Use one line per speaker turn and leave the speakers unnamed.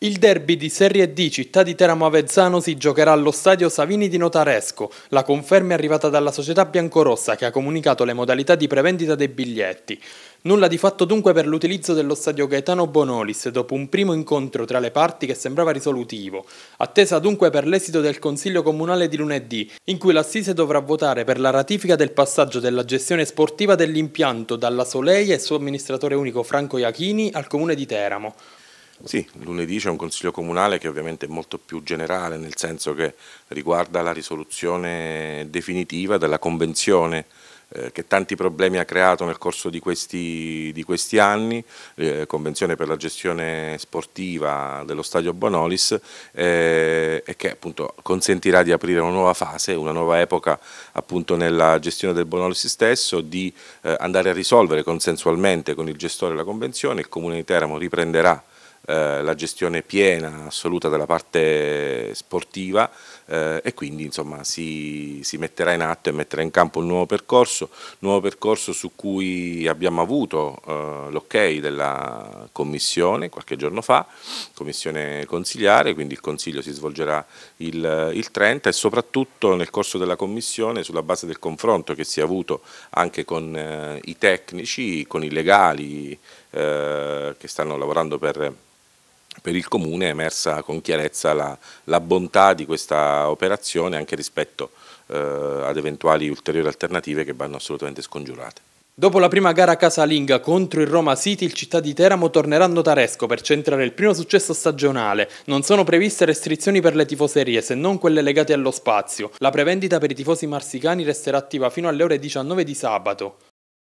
Il derby di Serie D Città di Teramo Avezzano si giocherà allo stadio Savini di Notaresco. La conferma è arrivata dalla società biancorossa che ha comunicato le modalità di prevendita dei biglietti. Nulla di fatto dunque per l'utilizzo dello stadio Gaetano Bonolis dopo un primo incontro tra le parti che sembrava risolutivo. Attesa dunque per l'esito del Consiglio Comunale di lunedì, in cui l'Assise dovrà votare per la ratifica del passaggio della gestione sportiva dell'impianto dalla Solei e suo amministratore unico Franco Iachini al Comune di Teramo.
Sì, lunedì c'è un consiglio comunale che ovviamente è molto più generale, nel senso che riguarda la risoluzione definitiva della convenzione eh, che tanti problemi ha creato nel corso di questi, di questi anni, eh, convenzione per la gestione sportiva dello stadio Bonolis eh, e che appunto consentirà di aprire una nuova fase, una nuova epoca appunto nella gestione del Bonolis stesso, di eh, andare a risolvere consensualmente con il gestore la convenzione, il Comune di Teramo riprenderà eh, la gestione piena, assoluta della parte sportiva eh, e quindi insomma, si, si, metterà in atto e metterà in campo un nuovo percorso, nuovo percorso su cui abbiamo avuto eh, l'ok della Commissione qualche giorno fa, Commissione consigliare, quindi il Consiglio si svolgerà il, il 30 e soprattutto nel corso della Commissione sulla base del confronto che si è avuto anche con eh, i tecnici, con i legali, eh, che stanno lavorando per per il Comune è emersa con chiarezza la, la bontà di questa operazione anche rispetto eh, ad eventuali ulteriori alternative che vanno assolutamente scongiurate. Dopo la prima
gara casalinga contro il Roma
City, il città di Teramo tornerà a Notaresco per centrare
il primo successo stagionale. Non sono previste restrizioni per le tifoserie, se non quelle legate allo spazio. La prevendita per i tifosi marsicani resterà attiva fino alle ore 19 di sabato.